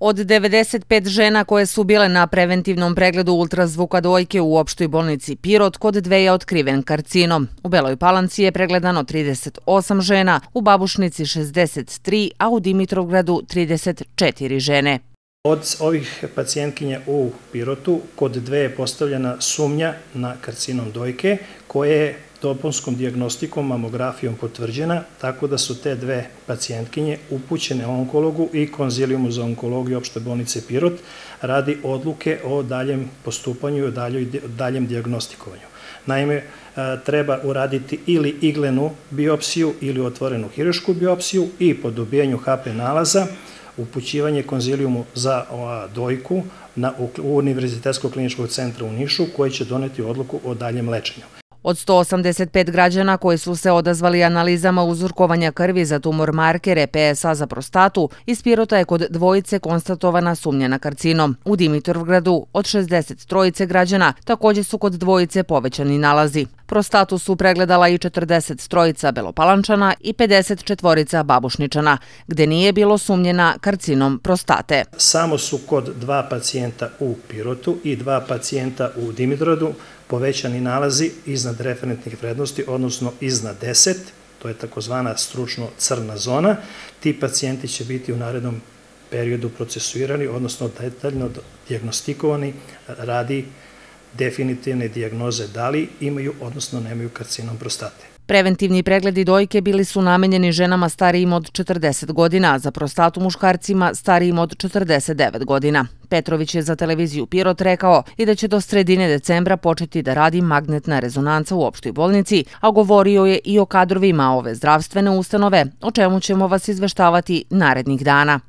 Od 95 žena koje su bile na preventivnom pregledu ultrazvuka dojke u opštoj bolnici Pirot, kod dve je otkriven karcinom. U Beloj Palanci je pregledano 38 žena, u Babušnici 63, a u Dimitrovgradu 34 žene. Od ovih pacijentkinja u Pirotu, kod dve je postavljena sumnja na karcinom dojke, koje je toponskom diagnostikom mamografijom potvrđena, tako da su te dve pacijentkinje upućene onkologu i konzilijumu za onkologiju opšte bolnice Pirot radi odluke o daljem postupanju i o daljem diagnostikovanju. Naime, e, treba uraditi ili iglenu biopsiju ili otvorenu hirušku biopsiju i po dobijenju HP nalaza upućivanje konzilijumu za dojku na, u Univerzitetskog kliničkog centra u Nišu koji će doneti odluku o daljem lečenju. Od 185 građana koji su se odazvali analizama uzurkovanja krvi za tumor markere PSA za prostatu, iz Pirota je kod dvojice konstatovana sumnja na karcinom. U Dimitrovgradu od 60 trojice građana takođe su kod dvojice povećani nalazi. Prostatu su pregledala i 40 trojica belopalančana i 50 četvorica babušničana, gde nije bilo sumnjena karcinom prostate. Samo su kod dva pacijenta u Pirotu i dva pacijenta u Dimitrovgradu povećani nalazi iznad iznad referentnih vrednosti, odnosno iznad 10, to je takozvana stručno crna zona, ti pacijenti će biti u narednom periodu procesuirani, odnosno detaljno diagnostikovani radi definitivne diagnoze da li imaju, odnosno nemaju karcinom prostate. Preventivni pregledi dojke bili su namenjeni ženama starijim od 40 godina, a za prostatu muškarcima starijim od 49 godina. Petrović je za televiziju Pirot rekao i da će do sredine decembra početi da radi magnetna rezonanca u opštoj bolnici, a govorio je i o kadrovima ove zdravstvene ustanove, o čemu ćemo vas izveštavati narednih dana.